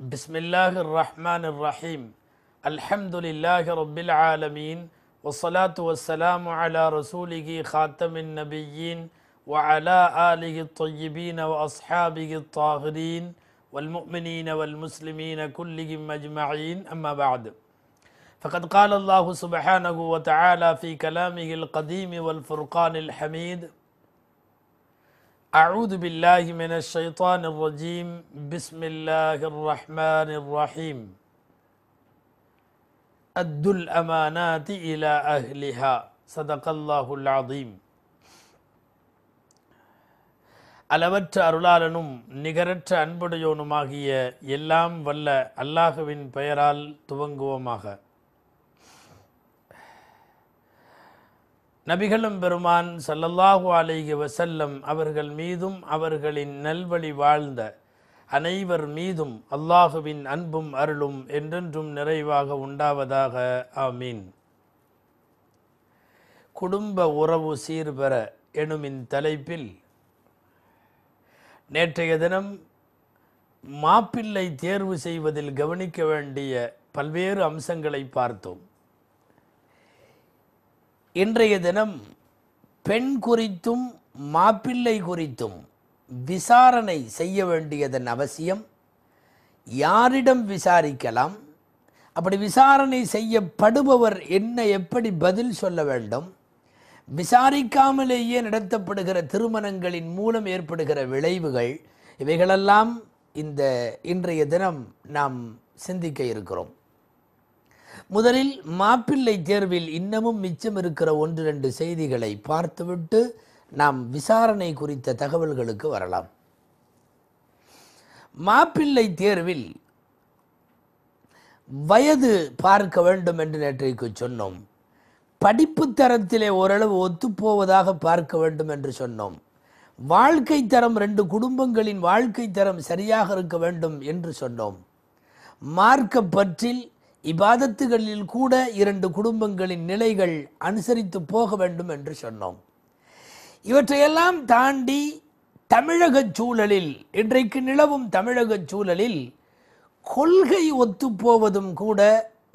بسم الله الرحمن الرحيم الحمد لله رب العالمين والصلاة والسلام على رسوله خاتم النبيين وعلى آله الطيبين وأصحابه الطاهرين والمؤمنين والمسلمين كلهم أجمعين أما بعد فقد قال الله سبحانه وتعالى في كلامه القديم والفرقان الحميد أعوذ بالله من الشيطان الرجيم بسم الله الرحمن الرحيم أدوا الأمانات إلى أهلها صدق الله العظيم அளவற்ற அருளாளனும் நிகரற்ற அன்புடையோனுமாகிய எல்லாம் வல்ல அல்லாஹுவின் பெயரால் துவங்குவோமாக நபிகளும் பெருமான் சல்லல்லாஹு அலைஹி வசல்லம் அவர்கள் மீதும் அவர்களின் நல்வழி வாழ்ந்த அனைவர் மீதும் அல்லாஹுவின் அன்பும் அருளும் என்றென்றும் நிறைவாக உண்டாவதாக ஆமீன் குடும்ப உறவு சீர்பெற எனுமின் தலைப்பில் நேற்றைய தினம் மாப்பிள்ளை தேர்வு செய்வதில் கவனிக்க வேண்டிய பல்வேறு அம்சங்களை பார்த்தோம் இன்றைய தினம் பெண் குறித்தும் மாப்பிள்ளை குறித்தும் விசாரணை செய்ய வேண்டியதன் அவசியம் யாரிடம் விசாரிக்கலாம் அப்படி விசாரணை செய்யப்படுபவர் என்ன எப்படி பதில் சொல்ல வேண்டும் விசாரிக்காமலேயே நடத்தப்படுகிற திருமணங்களின் மூலம் ஏற்படுகிற விளைவுகள் இவைகளெல்லாம் இந்த இன்றைய தினம் நாம் சிந்திக்க இருக்கிறோம் முதலில் மாப்பிள்ளை தேர்வில் இன்னமும் மிச்சம் இருக்கிற ஒன்று ரெண்டு செய்திகளை பார்த்துவிட்டு நாம் விசாரணை குறித்த தகவல்களுக்கு வரலாம் மாப்பிள்ளை தேர்வில் வயது பார்க்க வேண்டும் என்று நேற்றைக்கு சொன்னோம் படிப்பு தரத்திலே ஓரளவு ஒத்துப்போவதாக பார்க்க வேண்டும் என்று சொன்னோம் வாழ்க்கை தரம் ரெண்டு குடும்பங்களின் வாழ்க்கை தரம் சரியாக இருக்க வேண்டும் என்று சொன்னோம் மார்க்க பற்றில் இபாதத்துகளில் கூட இரண்டு குடும்பங்களின் நிலைகள் அனுசரித்து போக வேண்டும் என்று சொன்னோம் இவற்றையெல்லாம் தாண்டி தமிழக சூழலில் இன்றைக்கு நிலவும் தமிழக சூழலில் கொள்கை ஒத்துப்போவதும் கூட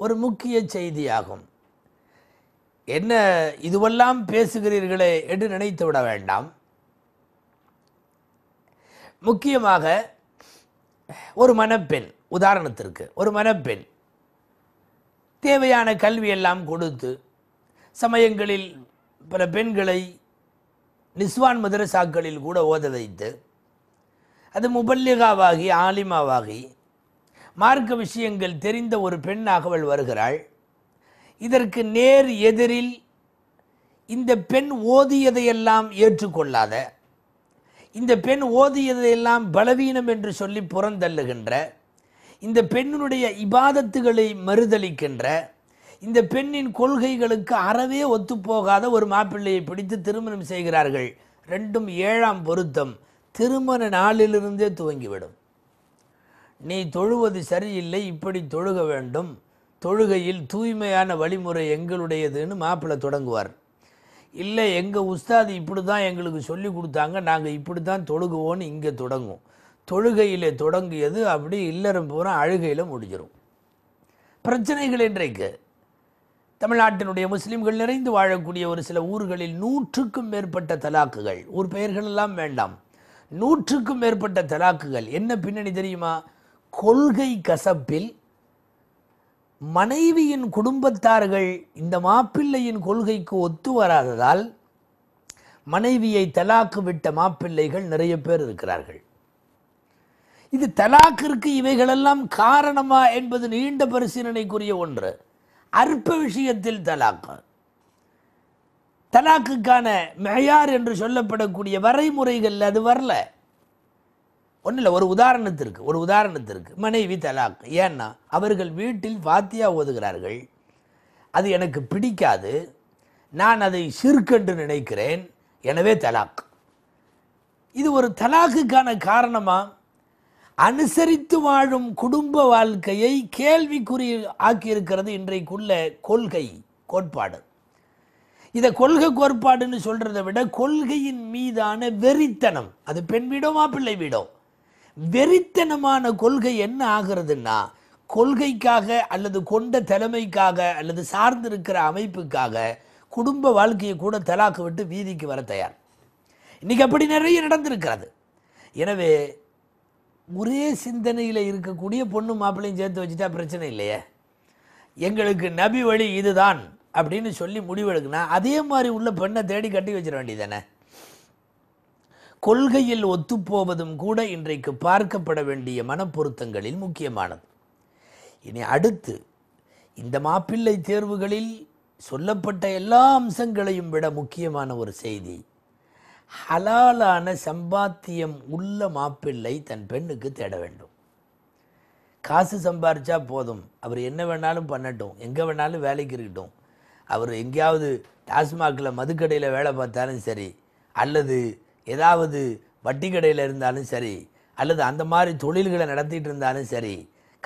ஒரு முக்கிய செய்தியாகும் என்ன இதுவெல்லாம் பேசுகிறீர்களே என்று நினைத்து விட வேண்டாம் முக்கியமாக ஒரு மணப்பெண் உதாரணத்திற்கு ஒரு மணப்பெண் தேவையான கல்வியெல்லாம் கொடுத்து சமயங்களில் பல பெண்களை நிஸ்வான் மதரசாக்களில் கூட ஓத வைத்து அது முபல்லிகாவாகி ஆலிமாவாகி மார்க்க விஷயங்கள் தெரிந்த ஒரு பெண்ணாக அவள் வருகிறாள் இதற்கு நேர் எதிரில் இந்த பெண் ஓதியதையெல்லாம் ஏற்றுக்கொள்ளாத இந்த பெண் ஓதியதையெல்லாம் பலவீனம் என்று சொல்லி புறந்தள்ளுகின்ற இந்த பெண்ணினுடைய இபாதத்துகளை மறுதளிக்கின்ற இந்த பெண்ணின் கொள்கைகளுக்கு அறவே ஒத்துப்போகாத ஒரு மாப்பிள்ளையை பிடித்து திருமணம் செய்கிறார்கள் ரெண்டும் ஏழாம் பொருத்தம் திருமண நாளிலிருந்தே துவங்கிவிடும் நீ தொழுவது சரியில்லை இப்படி தொழுக வேண்டும் தொழுகையில் தூய்மையான வழிமுறை எங்களுடையதுன்னு மாப்பிள்ளை தொடங்குவார் இல்லை எங்கள் உஸ்தாது இப்படி தான் எங்களுக்கு சொல்லி கொடுத்தாங்க நாங்கள் இப்படி தான் தொழுகுவோன்னு இங்கே தொடங்கும் தொழுகையிலே தொடங்கியது அப்படி இல்லறம் பூரா அழுகையில் முடிஞ்சிடும் பிரச்சனைகள் இன்றைக்கு தமிழ்நாட்டினுடைய முஸ்லீம்கள் நிறைந்து வாழக்கூடிய ஒரு சில ஊர்களில் நூற்றுக்கும் மேற்பட்ட தலாக்குகள் ஊர் பெயர்கள் எல்லாம் வேண்டாம் நூற்றுக்கும் மேற்பட்ட தலாக்குகள் என்ன பின்னணி தெரியுமா கொள்கை கசப்பில் மனைவியின் குடும்பத்தார்கள் இந்த மாப்பிள்ளையின் கொள்கைக்கு ஒத்து வராததால் மனைவியை தலாக்கு விட்ட மாப்பிள்ளைகள் நிறைய பேர் இருக்கிறார்கள் இது தலாக்கிற்கு இவைகளெல்லாம் காரணமா என்பது நீண்ட பரிசீலனைக்குரிய ஒன்று அற்ப விஷயத்தில் தலாக்கு தலாக்குக்கான மெயார் என்று சொல்லப்படக்கூடிய வரைமுறைகள் அது வரல ஒன்றும் இல்லை ஒரு உதாரணத்திற்கு ஒரு உதாரணத்திற்கு மனைவி தலாக் ஏன்னா அவர்கள் வீட்டில் வாத்தியா ஓதுகிறார்கள் அது எனக்கு பிடிக்காது நான் அதை சிறுக்கென்று நினைக்கிறேன் எனவே தலாக் இது ஒரு தலாக்குக்கான காரணமாக அனுசரித்து வாழும் குடும்ப வாழ்க்கையை கேள்விக்குறி ஆக்கியிருக்கிறது இன்றைக்குள்ள கொள்கை கோட்பாடு இதை கொள்கை கோட்பாடுன்னு சொல்கிறத விட கொள்கையின் மீதான வெறித்தனம் அது பெண் வீடோ மாப்பிள்ளை வீடோ வெறித்தனமான கொள்கை என்ன ஆகிறதுன்னா கொள்கைக்காக அல்லது கொண்ட தலைமைக்காக அல்லது சார்ந்திருக்கிற அமைப்புக்காக குடும்ப வாழ்க்கையை கூட தலாக்கு விட்டு வீதிக்கு வர தயார் இன்றைக்கி அப்படி நிறைய நடந்திருக்கிறது எனவே ஒரே சிந்தனையில் இருக்கக்கூடிய பொண்ணு மாப்பிள்ளையும் சேர்த்து வச்சுட்டா பிரச்சனை இல்லையே எங்களுக்கு நபி வழி இதுதான் அப்படின்னு சொல்லி முடிவெடுக்குனா அதே மாதிரி உள்ள பெண்ணை தேடி கட்டி வச்சிட வேண்டியதானே கொள்கையில் ஒத்துப்போவதும் கூட இன்றைக்கு பார்க்கப்பட வேண்டிய மனப்பொருத்தங்களில் முக்கியமானது இனி அடுத்து இந்த மாப்பிள்ளை தேர்வுகளில் சொல்லப்பட்ட எல்லா அம்சங்களையும் விட முக்கியமான ஒரு செய்தி ஹலாலான சம்பாத்தியம் உள்ள மாப்பிள்ளை தன் பெண்ணுக்கு தேட வேண்டும் காசு சம்பாரிச்சா போதும் அவர் என்ன வேணாலும் பண்ணட்டும் எங்கே வேணாலும் வேலைக்கு இருக்கட்டும் அவர் எங்கேயாவது டாஸ்மாகில் மதுக்கடையில் வேலை பார்த்தாலும் சரி அல்லது ஏதாவது வட்டி கடையில் இருந்தாலும் சரி அல்லது அந்த மாதிரி தொழில்களை நடத்திட்டு இருந்தாலும் சரி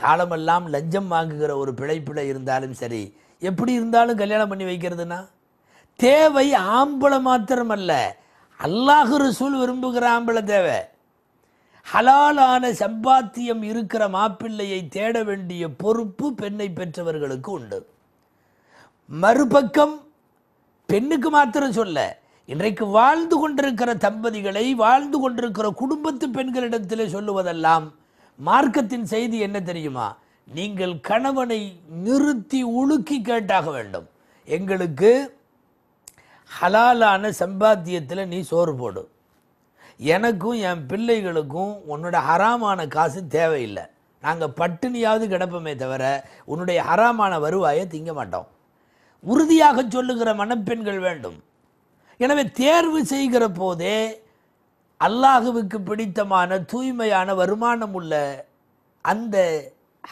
காலமெல்லாம் லஞ்சம் வாங்குகிற ஒரு பிழைப்பிழை இருந்தாலும் சரி எப்படி இருந்தாலும் கல்யாணம் பண்ணி வைக்கிறதுனா தேவை ஆம்பளை மாத்திரமல்ல அல்லாஹு ரசூல் விரும்புகிறாம்பிள தேவை ஹலாலான சம்பாத்தியம் இருக்கிற மாப்பிள்ளையை தேட வேண்டிய பொறுப்பு பெண்ணை பெற்றவர்களுக்கு உண்டு மறுபக்கம் பெண்ணுக்கு மாத்திரம் சொல்ல இன்றைக்கு வாழ்ந்து கொண்டிருக்கிற தம்பதிகளை வாழ்ந்து கொண்டிருக்கிற குடும்பத்து பெண்களிடத்தில் சொல்லுவதெல்லாம் மார்க்கத்தின் செய்தி என்ன தெரியுமா நீங்கள் கணவனை நிறுத்தி உழுக்கி கேட்டாக வேண்டும் எங்களுக்கு ஹலாலான சம்பாத்தியத்தில் நீ சோறு போடு எனக்கும் என் பிள்ளைகளுக்கும் உன்னோட ஹராமான காசு தேவையில்லை நாங்கள் பட்டினியாவது கிடப்போமே தவிர உன்னுடைய ஹராமான வருவாயை திங்க மாட்டோம் உறுதியாக சொல்லுகிற மணப்பெண்கள் வேண்டும் எனவே தேர்வு செய்கிற போதே அல்லாஹுவுக்கு பிடித்தமான தூய்மையான வருமானம் உள்ள அந்த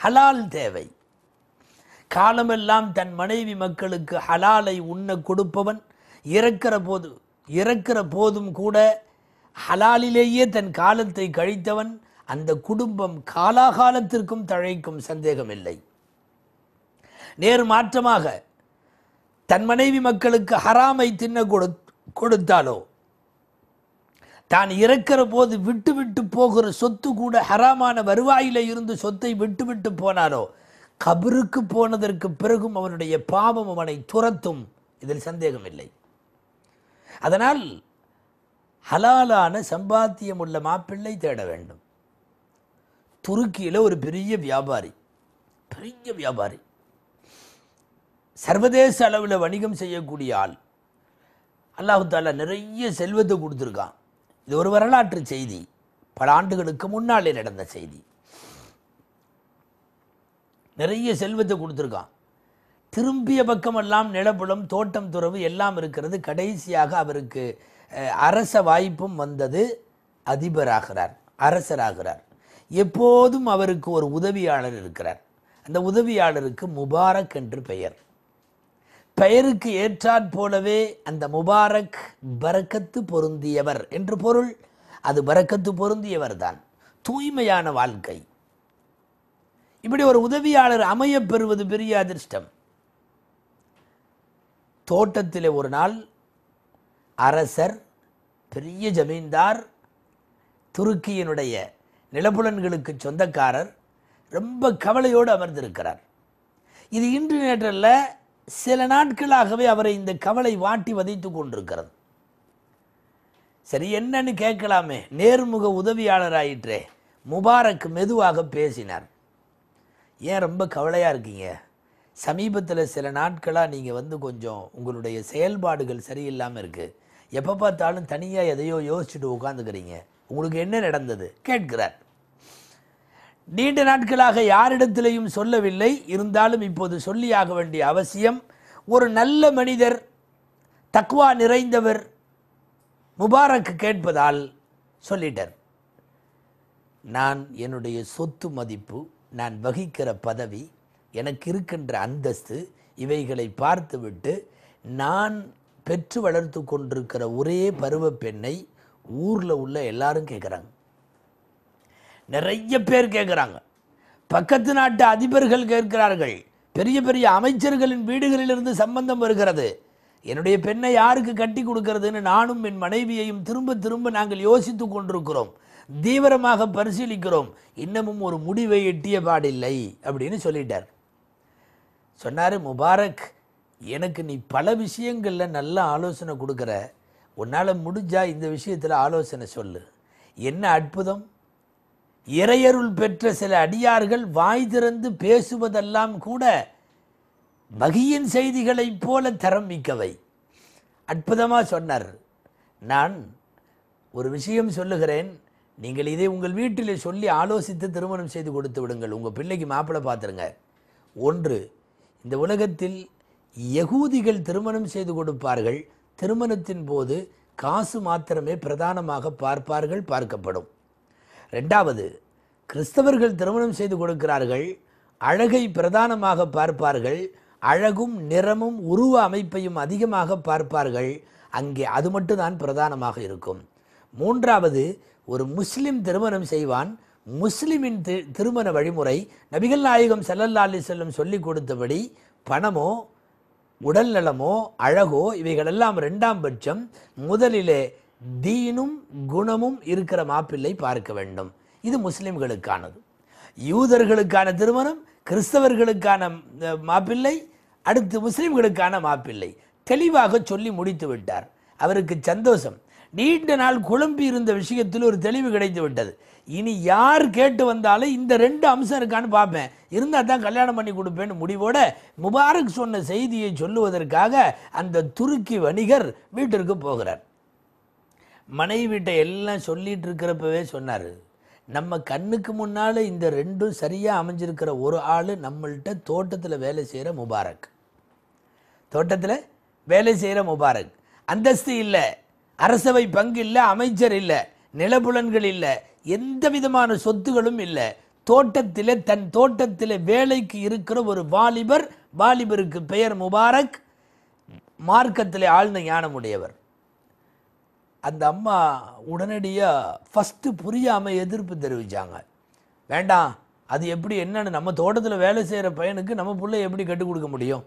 ஹலால் தேவை காலமெல்லாம் தன் மனைவி மக்களுக்கு ஹலாலை உண்ண கொடுப்பவன் இறக்கிற போது இறக்கிற போதும் கூட ஹலாலிலேயே தன் காலத்தை கழித்தவன் அந்த குடும்பம் காலாகாலத்திற்கும் தழைக்கும் சந்தேகமில்லை நேர் மாற்றமாக தன் மனைவி மக்களுக்கு ஹராமை தின்ன கொடுத்தாலோ தான் இறக்கிற போது விட்டு விட்டு போகிற சொத்து கூட ஹராமான வருவாயில் இருந்து சொத்தை விட்டு விட்டு போனாலோ கபருக்கு போனதற்கு பிறகும் அவனுடைய பாவம் அவனை துரத்தும் இதில் சந்தேகமில்லை அதனால் ஹலாலான சம்பாத்தியம் உள்ள மாப்பிள்ளை தேட வேண்டும் துருக்கியில் ஒரு பெரிய வியாபாரி பெரிய வியாபாரி சர்வதேச அளவில் வணிகம் செய்யக்கூடிய ஆள் அல்லாஹு தாலா நிறைய செல்வத்தை கொடுத்துருக்கான் இது ஒரு வரலாற்று செய்தி பல ஆண்டுகளுக்கு முன்னாலே நடந்த செய்தி நிறைய செல்வத்தை கொடுத்துருக்கான் திரும்பிய பக்கமெல்லாம் நிலபுலம் தோட்டம் துறவு எல்லாம் இருக்கிறது கடைசியாக அவருக்கு அரச வாய்ப்பும் வந்தது அதிபராகிறார் அரசராகிறார் எப்போதும் அவருக்கு ஒரு உதவியாளர் இருக்கிறார் அந்த உதவியாளருக்கு முபாரக் என்று பெயர் பெயருக்கு ஏற்றாற் போலவே அந்த முபாரக் பறக்கத்து பொருந்தியவர் என்று பொருள் அது பறக்கத்து பொருந்தியவர் தான் தூய்மையான வாழ்க்கை இப்படி ஒரு உதவியாளர் அமையப் பெறுவது பெரிய அதிர்ஷ்டம் தோட்டத்தில் ஒரு நாள் அரசர் பெரிய ஜமீன்தார் துருக்கியினுடைய நிலப்புலன்களுக்கு சொந்தக்காரர் ரொம்ப கவலையோடு அமர்ந்திருக்கிறார் இது இன்று நேற்றில் சில நாட்களாகவே அவரை இந்த கவலை வாட்டி வதைத்து கொண்டிருக்கிறது சரி என்னன்னு கேட்கலாமே நேர்முக உதவியாளர் ஆயிற்றே முபாரக் மெதுவாக பேசினார் ஏன் ரொம்ப கவலையாக இருக்கீங்க சமீபத்தில் சில நாட்களாக நீங்கள் வந்து கொஞ்சம் உங்களுடைய செயல்பாடுகள் சரியில்லாமல் இருக்குது எப்போ பார்த்தாலும் தனியாக எதையோ யோசிச்சுட்டு உட்காந்துக்கிறீங்க உங்களுக்கு என்ன நடந்தது கேட்கிறார் நீண்ட நாட்களாக யாரிடத்திலையும் சொல்லவில்லை இருந்தாலும் இப்போது சொல்லியாக வேண்டிய அவசியம் ஒரு நல்ல மனிதர் தக்குவா நிறைந்தவர் முபாரக் கேட்பதால் சொல்லிட்டார் நான் என்னுடைய சொத்து மதிப்பு நான் வகிக்கிற பதவி எனக்கு இருக்கின்ற அந்தஸ்து இவைகளை பார்த்துவிட்டு நான் பெற்று வளர்த்து கொண்டிருக்கிற ஒரே பருவ பெண்ணை ஊரில் உள்ள எல்லாரும் கேட்குறாங்க நிறைய பேர் கேட்குறாங்க பக்கத்து நாட்டு அதிபர்கள் கேட்கிறார்கள் பெரிய பெரிய அமைச்சர்களின் வீடுகளிலிருந்து சம்பந்தம் வருகிறது என்னுடைய பெண்ணை யாருக்கு கட்டி கொடுக்கறதுன்னு நானும் என் மனைவியையும் திரும்ப திரும்ப நாங்கள் யோசித்து கொண்டிருக்கிறோம் தீவிரமாக பரிசீலிக்கிறோம் இன்னமும் ஒரு முடிவை எட்டிய பாடில்லை அப்படின்னு சொல்லிட்டார் சொன்னார் முபாரக் எனக்கு நீ பல விஷயங்களில் நல்ல ஆலோசனை கொடுக்குற உன்னால் முடிஞ்சால் இந்த விஷயத்தில் ஆலோசனை சொல்லு என்ன அற்புதம் இறையருள் பெற்ற சில அடியார்கள் வாய் திறந்து பேசுவதெல்லாம் கூட மகியின் செய்திகளைப் போல தரம் மிக்கவை அற்புதமாக சொன்னார் நான் ஒரு விஷயம் சொல்லுகிறேன் நீங்கள் இதை உங்கள் வீட்டில் சொல்லி ஆலோசித்து திருமணம் செய்து கொடுத்து விடுங்கள் உங்கள் பிள்ளைக்கு மாப்பிள்ளை பார்த்துருங்க ஒன்று இந்த உலகத்தில் யகூதிகள் திருமணம் செய்து கொடுப்பார்கள் திருமணத்தின் போது காசு மாத்திரமே பிரதானமாக பார்ப்பார்கள் பார்க்கப்படும் ரெண்டாவது கிறிஸ்தவர்கள் திருமணம் செய்து கொடுக்கிறார்கள் அழகை பிரதானமாக பார்ப்பார்கள் அழகும் நிறமும் உருவ அமைப்பையும் அதிகமாக பார்ப்பார்கள் அங்கே அது மட்டும்தான் பிரதானமாக இருக்கும் மூன்றாவது ஒரு முஸ்லீம் திருமணம் செய்வான் முஸ்லிமின் தி திருமண வழிமுறை நபிகள் நாயகம் செல்லல்லா அலி செல்லம் சொல்லி கொடுத்தபடி பணமோ உடல் நலமோ அழகோ இவைகளெல்லாம் ரெண்டாம் பட்சம் முதலிலே தீனும் குணமும் இருக்கிற மாப்பிள்ளை பார்க்க வேண்டும் இது முஸ்லிம்களுக்கானது யூதர்களுக்கான திருமணம் கிறிஸ்தவர்களுக்கான மாப்பிள்ளை அடுத்து முஸ்லிம்களுக்கான மாப்பிள்ளை தெளிவாக சொல்லி முடித்து விட்டார் அவருக்கு சந்தோஷம் நீண்ட நாள் குழம்பி இருந்த விஷயத்தில் ஒரு தெளிவு கிடைத்து விட்டது இனி யார் கேட்டு வந்தாலும் இந்த ரெண்டு அம்சம் இருக்கான்னு பார்ப்பேன் இருந்தால் தான் கல்யாணம் பண்ணி கொடுப்பேன்னு முடிவோட முபாரக் சொன்ன செய்தியை சொல்லுவதற்காக அந்த துருக்கி வணிகர் வீட்டிற்கு போகிறார் மனைவி வீட்டை எல்லாம் சொல்லிட்டு இருக்கிறப்பவே சொன்னார் நம்ம கண்ணுக்கு முன்னால் இந்த ரெண்டும் சரியாக அமைஞ்சிருக்கிற ஒரு ஆள் நம்மள்கிட்ட தோட்டத்தில் வேலை செய்கிற முபாரக் தோட்டத்தில் வேலை செய்கிற முபாரக் அந்தஸ்து இல்லை அரசவை பங்கு இல்லை அமைச்சர் இல்லை நிலபுலன்கள் இல்லை எந்த விதமான சொத்துகளும் இல்லை தோட்டத்தில் தன் தோட்டத்தில் வேலைக்கு இருக்கிற ஒரு வாலிபர் வாலிபருக்கு பெயர் முபாரக் மார்க்கத்தில் ஆழ்ந்த ஞானமுடையவர் அந்த அம்மா உடனடியாக ஃபஸ்ட்டு புரியாமல் எதிர்ப்பு தெரிவித்தாங்க வேண்டாம் அது எப்படி என்னன்னு நம்ம தோட்டத்தில் வேலை செய்கிற பையனுக்கு நம்ம பிள்ளை எப்படி கட்டுக் கொடுக்க முடியும்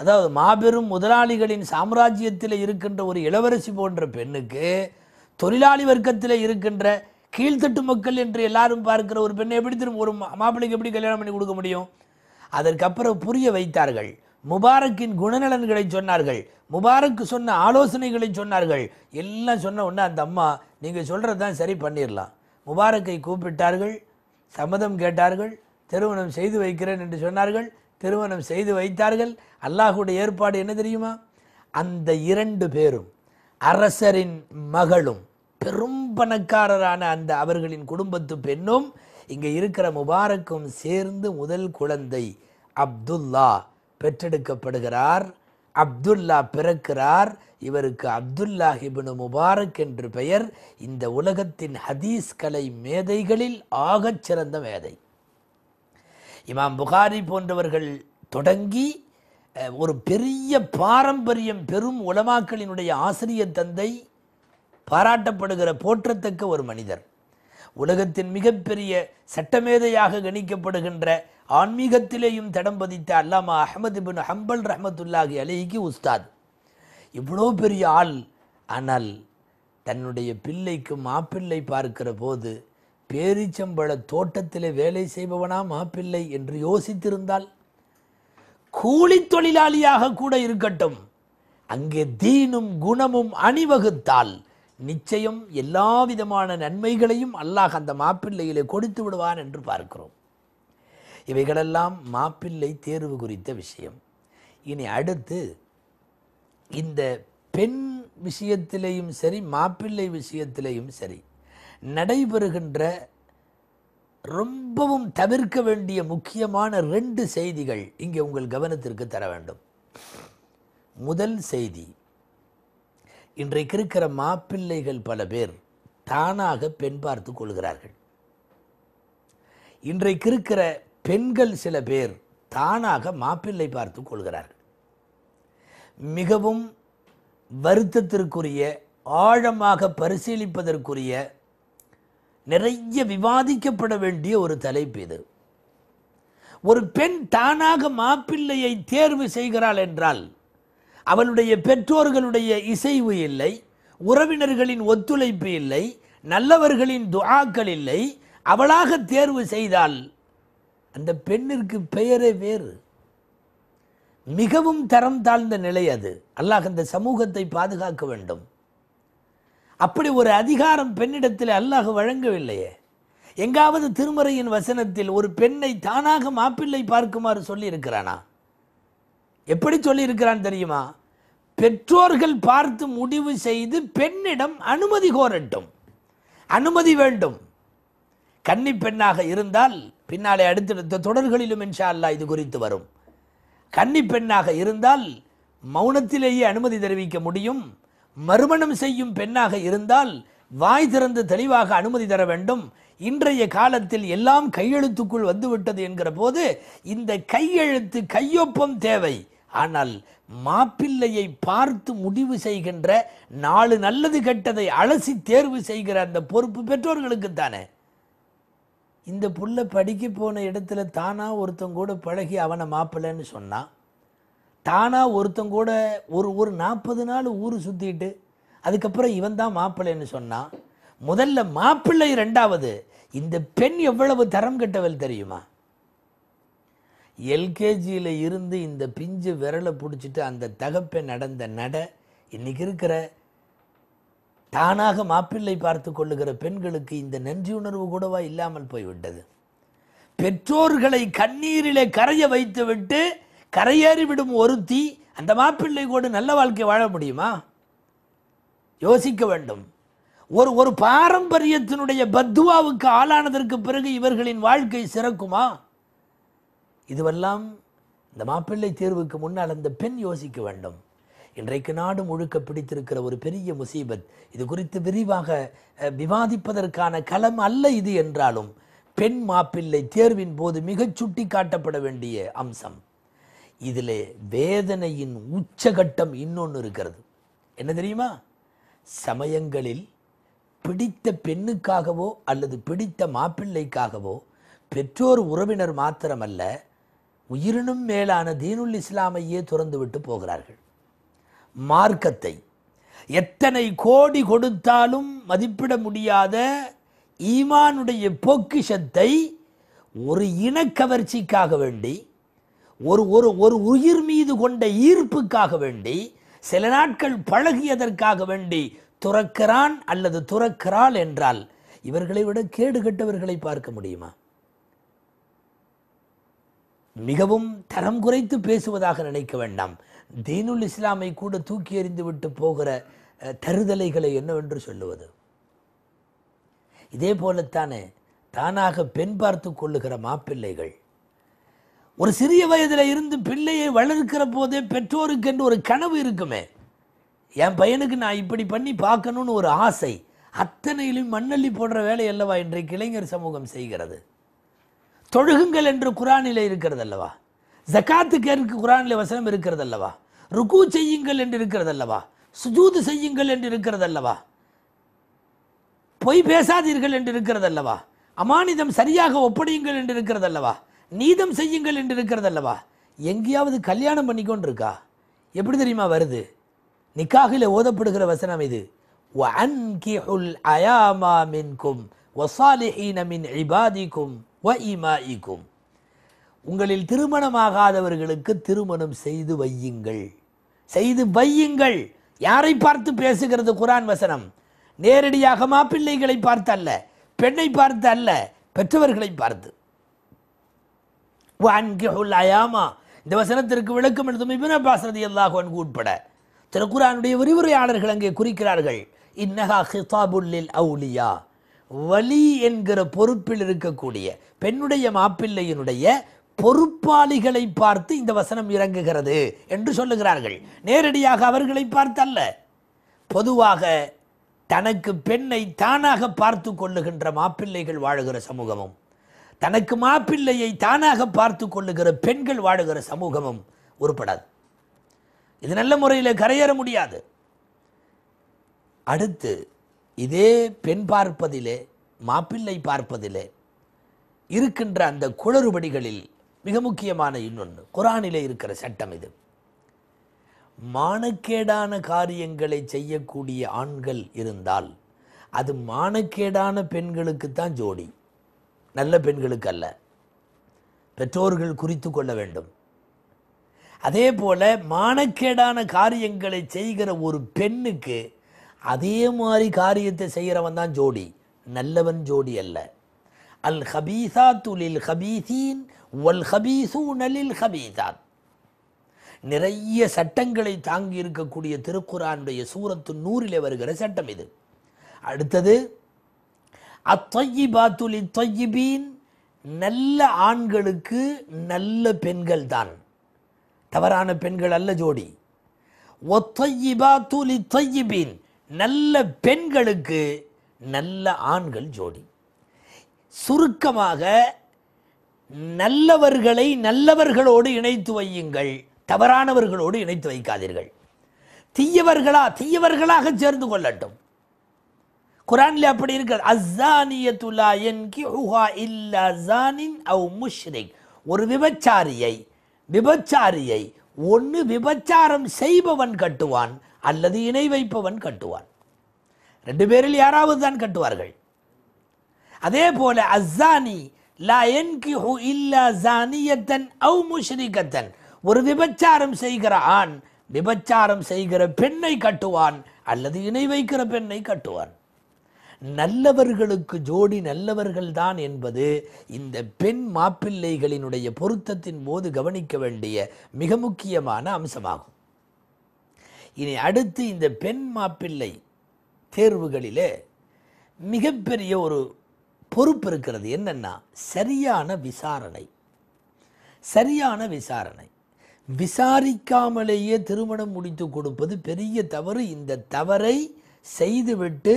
அதாவது மாபெரும் முதலாளிகளின் சாம்ராஜ்யத்தில் இருக்கின்ற ஒரு இளவரசி போன்ற பெண்ணுக்கு தொழிலாளி வர்க்கத்தில் இருக்கின்ற கீழ்த்தட்டு மக்கள் என்று எல்லாரும் பார்க்கிற ஒரு பெண்ணை எப்படி திரும்ப ஒரு மாப்பிள்ளைக்கு எப்படி கல்யாணம் பண்ணி கொடுக்க முடியும் அதற்கப்புறம் புரிய வைத்தார்கள் முபாரக்கின் குணநலன்களை சொன்னார்கள் முபாரக்கு சொன்ன ஆலோசனைகளை சொன்னார்கள் எல்லாம் சொன்ன உடனே அந்த அம்மா நீங்கள் சொல்கிறது தான் சரி பண்ணிடலாம் முபாரக்கை கூப்பிட்டார்கள் சம்மதம் கேட்டார்கள் திருமணம் செய்து வைக்கிறேன் என்று சொன்னார்கள் திருமணம் செய்து வைத்தார்கள் அல்லாஹுடைய ஏற்பாடு என்ன தெரியுமா அந்த இரண்டு பேரும் அரசரின் மகளும் பெரும் பணக்காரரான அந்த அவர்களின் குடும்பத்து பெண்ணும் இங்கே இருக்கிற முபாரக்கும் சேர்ந்து முதல் குழந்தை அப்துல்லா பெற்றெடுக்கப்படுகிறார் அப்துல்லா பிறக்கிறார் இவருக்கு அப்துல்லா ஹிபனு முபாரக் என்று பெயர் இந்த உலகத்தின் ஹதீஸ் கலை மேதைகளில் ஆகச் சிறந்த மேதை இமாம் புகாரி போன்றவர்கள் தொடங்கி ஒரு பெரிய பாரம்பரியம் பெரும் உலமாக்களினுடைய ஆசிரியர் தந்தை பாராட்டப்படுகிற போற்றத்தக்க ஒரு மனிதர் உலகத்தின் மிகப்பெரிய சட்டமேதையாக கணிக்கப்படுகின்ற ஆன்மீகத்திலேயும் தடம் பதித்த அல்லாமா அஹமது பின் ஹம்பல் ரஹமத்துல்லாஹி அலிஹிக்கு உஸ்தாத் இவ்வளோ பெரிய ஆள் ஆனால் தன்னுடைய பிள்ளைக்கு மாப்பிள்ளை பார்க்கிற போது பேரிச்சம்பழ தோட்டத்திலே வேலை செய்பவனா மாப்பிள்ளை என்று யோசித்திருந்தால் கூலி தொழிலாளியாக கூட இருக்கட்டும் அங்கே தீனும் குணமும் அணிவகுத்தால் நிச்சயம் எல்லா விதமான நன்மைகளையும் அல்லாஹ் அந்த மாப்பிள்ளையிலே கொடுத்து விடுவான் என்று பார்க்கிறோம் இவைகளெல்லாம் மாப்பிள்ளை தேர்வு குறித்த விஷயம் இனி அடுத்து இந்த பெண் விஷயத்திலேயும் சரி மாப்பிள்ளை விஷயத்திலேயும் சரி நடைபெறுகின்ற ரொம்பவும் தவிர்க்க வேண்டிய முக்கியமான ரெண்டு செய்திகள் இங்கே உங்கள் கவனத்திற்கு தர வேண்டும் முதல் செய்தி இன்றைக்கு இருக்கிற மாப்பிள்ளைகள் பல பேர் தானாக பெண் பார்த்து கொள்கிறார்கள் இன்றைக்கு இருக்கிற பெண்கள் சில பேர் தானாக மாப்பிள்ளை பார்த்து கொள்கிறார்கள் மிகவும் வருத்தத்திற்குரிய ஆழமாக பரிசீலிப்பதற்குரிய நிறைய விவாதிக்கப்பட வேண்டிய ஒரு தலைப்பு இது ஒரு பெண் தானாக மாப்பிள்ளையை தேர்வு செய்கிறாள் என்றால் அவளுடைய பெற்றோர்களுடைய இசைவு இல்லை உறவினர்களின் ஒத்துழைப்பு இல்லை நல்லவர்களின் துஆக்கள் இல்லை அவளாக தேர்வு செய்தால் அந்த பெண்ணிற்கு பெயரே வேறு மிகவும் தரம் தாழ்ந்த நிலை அது அல்லாஹ் அந்த சமூகத்தை பாதுகாக்க வேண்டும் அப்படி ஒரு அதிகாரம் பெண்ணிடத்தில் அல்லாஹ் வழங்கவில்லையே எங்காவது திருமறையின் வசனத்தில் ஒரு பெண்ணை தானாக மாப்பிள்ளை பார்க்குமாறு சொல்லியிருக்கிறானா எப்படி சொல்லியிருக்கிறான் தெரியுமா பெற்றோர்கள் பார்த்து முடிவு செய்து பெண்ணிடம் அனுமதி கோரட்டும் அனுமதி வேண்டும் கன்னி பெண்ணாக இருந்தால் பின்னாலே அடுத்தடுத்த தொடர்களிலும் அல்லாஹ் அல்லா இது குறித்து வரும் கன்னி பெண்ணாக இருந்தால் மௌனத்திலேயே அனுமதி தெரிவிக்க முடியும் மறுமணம் செய்யும் பெண்ணாக இருந்தால் வாய் திறந்து தெளிவாக அனுமதி தர வேண்டும் இன்றைய காலத்தில் எல்லாம் கையெழுத்துக்குள் வந்துவிட்டது என்கிற போது இந்த கையெழுத்து கையொப்பம் தேவை ஆனால் மாப்பிள்ளையை பார்த்து முடிவு செய்கின்ற நாலு நல்லது கெட்டதை அலசி தேர்வு செய்கிற அந்த பொறுப்பு பெற்றோர்களுக்கு தானே இந்த புள்ள படிக்க போன இடத்துல தானாக ஒருத்தன் கூட பழகி அவனை மாப்பிள்ளைன்னு சொன்னான் தானாக ஒருத்தங்க கூட ஒரு ஒரு நாற்பது நாள் ஊர் சுற்றிட்டு அதுக்கப்புறம் இவன் தான் மாப்பிள்ளைன்னு சொன்னான் முதல்ல மாப்பிள்ளை ரெண்டாவது இந்த பெண் எவ்வளவு தரம் கெட்டவள் தெரியுமா எல்கேஜியில் இருந்து இந்த பிஞ்சு விரலை பிடிச்சிட்டு அந்த தகப்பை நடந்த நட இன்னைக்கு இருக்கிற தானாக மாப்பிள்ளை பார்த்து கொள்ளுகிற பெண்களுக்கு இந்த நன்றியுணர்வு கூடவா இல்லாமல் போய்விட்டது பெற்றோர்களை கண்ணீரிலே கரைய வைத்துவிட்டு கரையேறி விடும் ஒருத்தி அந்த மாப்பிள்ளை கூட நல்ல வாழ்க்கை வாழ முடியுமா யோசிக்க வேண்டும் ஒரு ஒரு பாரம்பரியத்தினுடைய பத்துவாவுக்கு ஆளானதற்கு பிறகு இவர்களின் வாழ்க்கை சிறக்குமா இதுவெல்லாம் இந்த மாப்பிள்ளை தேர்வுக்கு முன்னால் அந்த பெண் யோசிக்க வேண்டும் இன்றைக்கு நாடு முழுக்க பிடித்திருக்கிற ஒரு பெரிய முசீபத் இது குறித்து விரிவாக விவாதிப்பதற்கான களம் அல்ல இது என்றாலும் பெண் மாப்பிள்ளை தேர்வின் போது மிகச் சுட்டி காட்டப்பட வேண்டிய அம்சம் இதில் வேதனையின் உச்சகட்டம் இன்னொன்று இருக்கிறது என்ன தெரியுமா சமயங்களில் பிடித்த பெண்ணுக்காகவோ அல்லது பிடித்த மாப்பிள்ளைக்காகவோ பெற்றோர் உறவினர் மாத்திரமல்ல உயிரினும் மேலான தீனுல் இஸ்லாமையே துறந்துவிட்டு போகிறார்கள் மார்க்கத்தை எத்தனை கோடி கொடுத்தாலும் மதிப்பிட முடியாத ஈமானுடைய பொக்கிஷத்தை ஒரு இனக்கவர்ச்சிக்காக வேண்டி ஒரு ஒரு ஒரு உயிர் மீது கொண்ட ஈர்ப்புக்காக வேண்டி சில நாட்கள் பழகியதற்காக வேண்டி துறக்கிறான் அல்லது துறக்கிறாள் என்றால் இவர்களை விட கேடு கெட்டவர்களை பார்க்க முடியுமா மிகவும் தரம் குறைத்து பேசுவதாக நினைக்க வேண்டாம் தீனுல் இஸ்லாமை கூட தூக்கி எறிந்து விட்டு போகிற தருதலைகளை என்னவென்று சொல்லுவது இதே போலத்தானே தானாக பெண் பார்த்து கொள்ளுகிற மாப்பிள்ளைகள் ஒரு சிறிய வயதில் இருந்து பிள்ளையை வளர்க்கிற போதே பெற்றோருக்கென்று ஒரு கனவு இருக்குமே என் பையனுக்கு நான் இப்படி பண்ணி பார்க்கணும்னு ஒரு ஆசை அத்தனையிலும் மண்ணள்ளி போடுற வேலை அல்லவா இன்றைக்கு இளைஞர் சமூகம் செய்கிறது தொழுகுங்கள் என்று குரானில் இருக்கிறது அல்லவா ஜக்காத்து கேருக்கு குரானில் வசனம் இருக்கிறது அல்லவா ருக்கு செய்யுங்கள் என்று இருக்கிறது அல்லவா சுஜூது செய்யுங்கள் என்று இருக்கிறது அல்லவா பொய் பேசாதீர்கள் என்று இருக்கிறது அல்லவா அமானிதம் சரியாக ஒப்படையுங்கள் என்று இருக்கிறது அல்லவா நீதம் செய்யுங்கள் என்று இருக்கிறது அல்லவா எங்கேயாவது கல்யாணம் பண்ணிக்கொண்டு இருக்கா எப்படி தெரியுமா வருது நிக்காகில ஓதப்படுகிற வசனம் இது உங்களில் திருமணமாகாதவர்களுக்கு திருமணம் செய்து வையுங்கள் செய்து வையுங்கள் யாரை பார்த்து பேசுகிறது குரான் வசனம் நேரடியாக மாப்பிள்ளைகளை பார்த்து அல்ல பெண்ணை பார்த்து அல்ல பெற்றவர்களை பார்த்து வான்கிஹுல் அயாமா இந்த வசனத்திற்கு விளக்கம் எழுதும் இபின் அப்பாஸ் ரதி அல்லாஹ் உட்பட திருக்குறானுடைய விரிவுரையாளர்கள் அங்கே குறிக்கிறார்கள் இன்னஹா ஹிதாபுல்லில் அவுலியா வலி என்கிற பொறுப்பில் இருக்கக்கூடிய பெண்ணுடைய மாப்பிள்ளையினுடைய பொறுப்பாளிகளை பார்த்து இந்த வசனம் இறங்குகிறது என்று சொல்லுகிறார்கள் நேரடியாக அவர்களை பார்த்து அல்ல பொதுவாக தனக்கு பெண்ணை தானாக பார்த்து கொள்ளுகின்ற மாப்பிள்ளைகள் வாழுகிற சமூகமும் தனக்கு மாப்பிள்ளையை தானாக பார்த்து கொள்ளுகிற பெண்கள் வாழுகிற சமூகமும் உருப்படாது இது நல்ல முறையில் கரையேற முடியாது அடுத்து இதே பெண் பார்ப்பதிலே மாப்பிள்ளை பார்ப்பதிலே இருக்கின்ற அந்த குளறுபடிகளில் மிக முக்கியமான இன்னொன்று குரானிலே இருக்கிற சட்டம் இது மானக்கேடான காரியங்களை செய்யக்கூடிய ஆண்கள் இருந்தால் அது மானக்கேடான பெண்களுக்கு தான் ஜோடி நல்ல பெண்களுக்கு அல்ல பெற்றோர்கள் குறித்து கொள்ள வேண்டும் அதே போல் மானக்கேடான காரியங்களை செய்கிற ஒரு பெண்ணுக்கு அதே மாதிரி காரியத்தை செய்கிறவன் தான் ஜோடி நல்லவன் ஜோடி அல்ல அல் ஹபீசா துலில் ஹபீசீன் ஹபீசூ நலில் ஹபீசா நிறைய சட்டங்களை தாங்கி இருக்கக்கூடிய திருக்குறானுடைய சூரத்து நூறிலே வருகிற சட்டம் இது அடுத்தது அத்தொய்யிபாத்துலி தொய்யிபீன் நல்ல ஆண்களுக்கு நல்ல பெண்கள் தான் தவறான பெண்கள் அல்ல ஜோடி ஒத்தொய்யிபாத்துலி தொய்யிபீன் நல்ல பெண்களுக்கு நல்ல ஆண்கள் ஜோடி சுருக்கமாக நல்லவர்களை நல்லவர்களோடு இணைத்து வையுங்கள் தவறானவர்களோடு இணைத்து வைக்காதீர்கள் தீயவர்களா தீயவர்களாக சேர்ந்து கொள்ளட்டும் குரான்ல அப்படி இருக்காது அஸ்ஸானியத்துலா என் இல்லா ஜானின் முஷ்ரிக் ஒரு விபச்சாரியை விபச்சாரியை ஒன்று விபச்சாரம் செய்பவன் கட்டுவான் அல்லது இணை வைப்பவன் கட்டுவான் ரெண்டு பேரில் யாராவது தான் கட்டுவார்கள் அதே போல அஸ்ஸானி லா என் ஹு இல்லா ஜானியத்தன் அவு முஷ்ரிகத்தன் ஒரு விபச்சாரம் செய்கிற ஆண் விபச்சாரம் செய்கிற பெண்ணை கட்டுவான் அல்லது இணை வைக்கிற பெண்ணை கட்டுவான் நல்லவர்களுக்கு ஜோடி நல்லவர்கள்தான் என்பது இந்த பெண் மாப்பிள்ளைகளினுடைய பொருத்தத்தின் போது கவனிக்க வேண்டிய மிக முக்கியமான அம்சமாகும் இனி அடுத்து இந்த பெண் மாப்பிள்ளை தேர்வுகளிலே மிகப்பெரிய ஒரு பொறுப்பு இருக்கிறது என்னென்னா சரியான விசாரணை சரியான விசாரணை விசாரிக்காமலேயே திருமணம் முடித்து கொடுப்பது பெரிய தவறு இந்த தவறை செய்துவிட்டு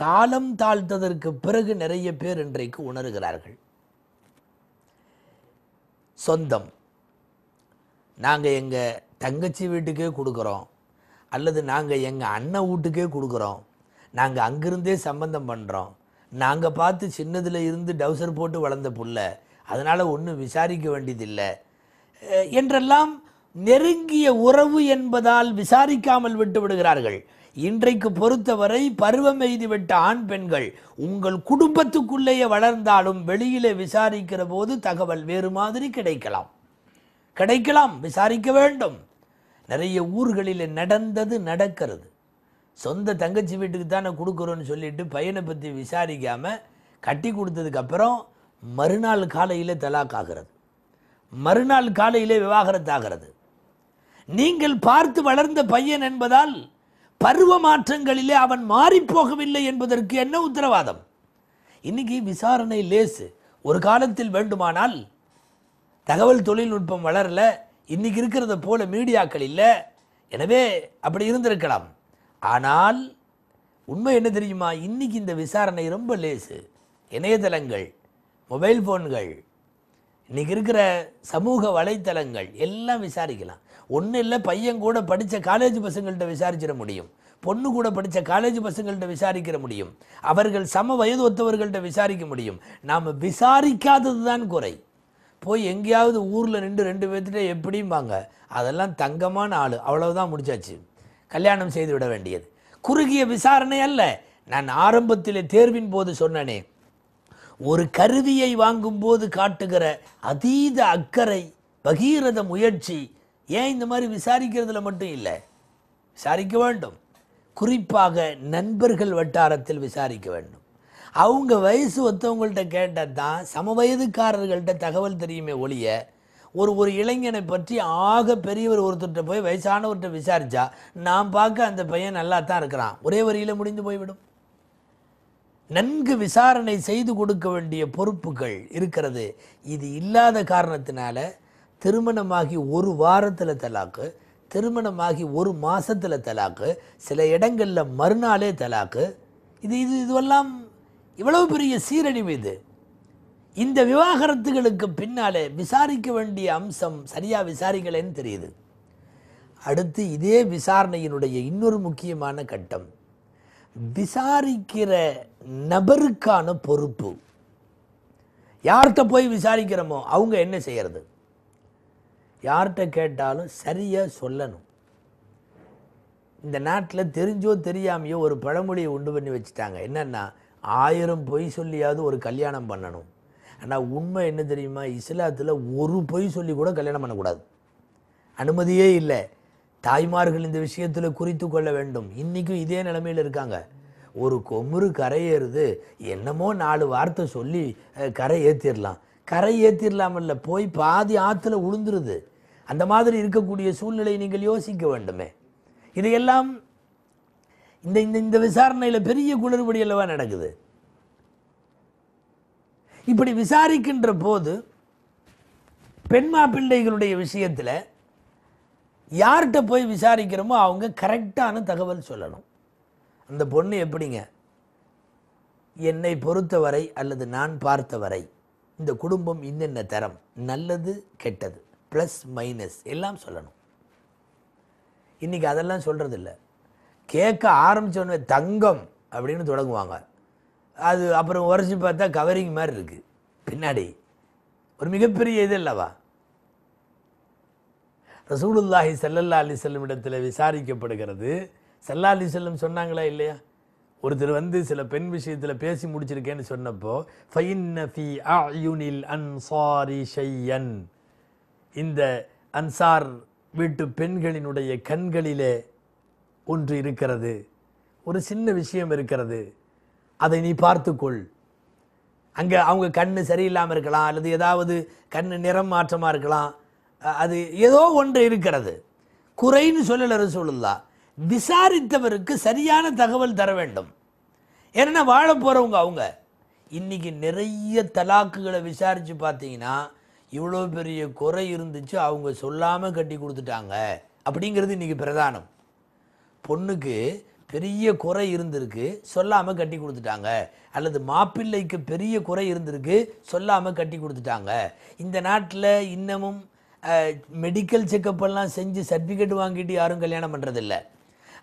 காலம் தாழ்த்ததற்கு பிறகு நிறைய பேர் இன்றைக்கு உணர்கிறார்கள் சொந்தம் நாங்கள் எங்கள் தங்கச்சி வீட்டுக்கே கொடுக்குறோம் அல்லது நாங்கள் எங்கள் அண்ணன் வீட்டுக்கே கொடுக்குறோம் நாங்கள் அங்கிருந்தே சம்பந்தம் பண்ணுறோம் நாங்கள் பார்த்து சின்னதில் இருந்து டவுசர் போட்டு வளர்ந்த புள்ள அதனால் ஒன்றும் விசாரிக்க வேண்டியதில்லை என்றெல்லாம் நெருங்கிய உறவு என்பதால் விசாரிக்காமல் விட்டு விடுகிறார்கள் இன்றைக்கு பொறுத்தவரை பருவம் எய்துவிட்ட ஆண் பெண்கள் உங்கள் குடும்பத்துக்குள்ளேயே வளர்ந்தாலும் வெளியிலே விசாரிக்கிற போது தகவல் வேறு மாதிரி கிடைக்கலாம் கிடைக்கலாம் விசாரிக்க வேண்டும் நிறைய ஊர்களில் நடந்தது நடக்கிறது சொந்த தங்கச்சி வீட்டுக்கு தானே கொடுக்குறோன்னு சொல்லிட்டு பையனை பற்றி விசாரிக்காமல் கட்டி கொடுத்ததுக்கப்புறம் மறுநாள் காலையில் தலாக் ஆகிறது மறுநாள் காலையிலே ஆகிறது நீங்கள் பார்த்து வளர்ந்த பையன் என்பதால் பருவ மாற்றங்களிலே அவன் போகவில்லை என்பதற்கு என்ன உத்தரவாதம் இன்றைக்கி விசாரணை லேசு ஒரு காலத்தில் வேண்டுமானால் தகவல் தொழில்நுட்பம் வளரல இன்றைக்கி இருக்கிறத போல மீடியாக்கள் இல்லை எனவே அப்படி இருந்திருக்கலாம் ஆனால் உண்மை என்ன தெரியுமா இன்றைக்கி இந்த விசாரணை ரொம்ப லேசு இணையதளங்கள் மொபைல் ஃபோன்கள் இன்றைக்கி இருக்கிற சமூக வலைத்தளங்கள் எல்லாம் விசாரிக்கலாம் ஒன்றும் இல்லை பையன் கூட படித்த காலேஜ் பசங்கள்கிட்ட விசாரிச்சிட முடியும் பொண்ணு கூட படித்த காலேஜ் பசங்கள்கிட்ட விசாரிக்கிற முடியும் அவர்கள் சம வயது ஒத்தவர்கள்ட்ட விசாரிக்க முடியும் நாம் விசாரிக்காதது தான் குறை போய் எங்கேயாவது ஊரில் நின்று ரெண்டு பேர்த்துட்டு எப்படிம்பாங்க அதெல்லாம் தங்கமான ஆள் அவ்வளவுதான் முடிச்சாச்சு கல்யாணம் செய்து விட வேண்டியது குறுகிய விசாரணை அல்ல நான் ஆரம்பத்தில் தேர்வின் போது சொன்னனே ஒரு கருவியை வாங்கும்போது காட்டுகிற அதீத அக்கறை பகீரத முயற்சி ஏன் இந்த மாதிரி விசாரிக்கிறதுல மட்டும் இல்லை விசாரிக்க வேண்டும் குறிப்பாக நண்பர்கள் வட்டாரத்தில் விசாரிக்க வேண்டும் அவங்க வயசு ஒத்தவங்கள்ட்ட கேட்டால் தான் சம வயதுக்காரர்கள்ட்ட தகவல் தெரியுமே ஒழிய ஒரு ஒரு இளைஞனை பற்றி ஆக பெரியவர் ஒருத்தர்கிட்ட போய் வயசானவர்கிட்ட விசாரித்தா நான் பார்க்க அந்த பையன் நல்லா தான் இருக்கிறான் ஒரே வரியில் முடிந்து போய்விடும் நன்கு விசாரணை செய்து கொடுக்க வேண்டிய பொறுப்புகள் இருக்கிறது இது இல்லாத காரணத்தினால திருமணமாகி ஒரு வாரத்தில் தலாக்கு திருமணமாகி ஒரு மாதத்தில் தலாக்கு சில இடங்களில் மறுநாளே தலாக்கு இது இது இதுவெல்லாம் இவ்வளவு பெரிய சீரழிவு இது இந்த விவாகரத்துகளுக்கு பின்னாலே விசாரிக்க வேண்டிய அம்சம் சரியாக விசாரிக்கலைன்னு தெரியுது அடுத்து இதே விசாரணையினுடைய இன்னொரு முக்கியமான கட்டம் விசாரிக்கிற நபருக்கான பொறுப்பு யார்கிட்ட போய் விசாரிக்கிறோமோ அவங்க என்ன செய்கிறது யார்கிட்ட கேட்டாலும் சரியாக சொல்லணும் இந்த நாட்டில் தெரிஞ்சோ தெரியாமையோ ஒரு பழமொழியை உண்டு பண்ணி வச்சுட்டாங்க என்னென்னா ஆயிரம் பொய் சொல்லியாவது ஒரு கல்யாணம் பண்ணணும் ஆனால் உண்மை என்ன தெரியுமா இஸ்லாத்தில் ஒரு பொய் சொல்லி கூட கல்யாணம் பண்ணக்கூடாது அனுமதியே இல்லை தாய்மார்கள் இந்த விஷயத்தில் குறித்து கொள்ள வேண்டும் இன்றைக்கும் இதே நிலைமையில் இருக்காங்க ஒரு கொமுறு கரையேறுது என்னமோ நாலு வார்த்தை சொல்லி கரை ஏற்றிடலாம் கரை ஏற்றிடலாமல்ல போய் பாதி ஆற்றுல உளுந்துருது அந்த மாதிரி இருக்கக்கூடிய சூழ்நிலை நீங்கள் யோசிக்க வேண்டுமே இதையெல்லாம் இந்த இந்த இந்த விசாரணையில் பெரிய குளறுபடி அல்லவா நடக்குது இப்படி விசாரிக்கின்ற போது பெண் மாப்பிள்ளைகளுடைய விஷயத்தில் யார்கிட்ட போய் விசாரிக்கிறோமோ அவங்க கரெக்டான தகவல் சொல்லணும் அந்த பொண்ணு எப்படிங்க என்னை பொறுத்தவரை அல்லது நான் பார்த்தவரை இந்த குடும்பம் இன்னென்ன தரம் நல்லது கெட்டது ப்ளஸ் மைனஸ் எல்லாம் சொல்லணும் இன்றைக்கி அதெல்லாம் சொல்கிறது இல்லை கேட்க ஆரம்பித்தோடனே தங்கம் அப்படின்னு தொடங்குவாங்க அது அப்புறம் உரைச்சி பார்த்தா கவரிங் மாதிரி இருக்குது பின்னாடி ஒரு மிகப்பெரிய இது அல்லவா ரசூலுல்லாஹி செல்லல்லா அலி செல்லும் இடத்தில் விசாரிக்கப்படுகிறது செல்லா அலி செல்லும் சொன்னாங்களா இல்லையா ஒருத்தர் வந்து சில பெண் விஷயத்தில் பேசி முடிச்சிருக்கேன்னு சொன்னப்போ ஃபைன் ஃபி அயுனில் அன்சாரி ஷையன் இந்த அன்சார் வீட்டு பெண்களினுடைய கண்களிலே ஒன்று இருக்கிறது ஒரு சின்ன விஷயம் இருக்கிறது அதை நீ பார்த்துக்கொள் அங்கே அவங்க கண் சரியில்லாமல் இருக்கலாம் அல்லது ஏதாவது கண் நிறம் மாற்றமாக இருக்கலாம் அது ஏதோ ஒன்று இருக்கிறது குறைன்னு சொல்லல சொல்லலா விசாரித்தவருக்கு சரியான தகவல் தர வேண்டும் ஏன்னா வாழ போகிறவங்க அவங்க இன்றைக்கி நிறைய தலாக்குகளை விசாரித்து பார்த்தீங்கன்னா இவ்வளோ பெரிய குறை இருந்துச்சு அவங்க சொல்லாமல் கட்டி கொடுத்துட்டாங்க அப்படிங்கிறது இன்றைக்கி பிரதானம் பொண்ணுக்கு பெரிய குறை இருந்திருக்கு சொல்லாமல் கட்டி கொடுத்துட்டாங்க அல்லது மாப்பிள்ளைக்கு பெரிய குறை இருந்திருக்கு சொல்லாமல் கட்டி கொடுத்துட்டாங்க இந்த நாட்டில் இன்னமும் மெடிக்கல் செக்கப்பெல்லாம் செஞ்சு சர்டிஃபிகேட் வாங்கிட்டு யாரும் கல்யாணம் பண்ணுறதில்ல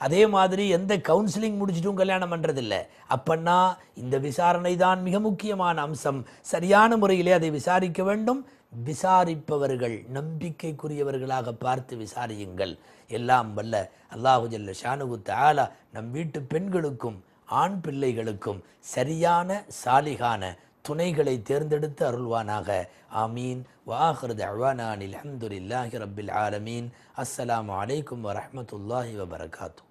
அதே மாதிரி எந்த கவுன்சிலிங் முடிச்சிட்டும் கல்யாணம் பண்ணுறதில்ல அப்பன்னா இந்த விசாரணை தான் மிக முக்கியமான அம்சம் சரியான முறையிலே அதை விசாரிக்க வேண்டும் விசாரிப்பவர்கள் நம்பிக்கைக்குரியவர்களாக பார்த்து விசாரியுங்கள் எல்லாம் வல்ல அல்லாஹுஜல்ல ஷானுகு தாலா நம் வீட்டு பெண்களுக்கும் ஆண் பிள்ளைகளுக்கும் சரியான சாலிகான துணைகளை தேர்ந்தெடுத்து அருள்வானாக ஆமீன் வாஹ்ரத் அவானானில் இல்லாஹி ரபில் ஆலமீன் அஸ்ஸலாம் வலைக்கம் வரமத்துல்லாஹி வபரகாத்து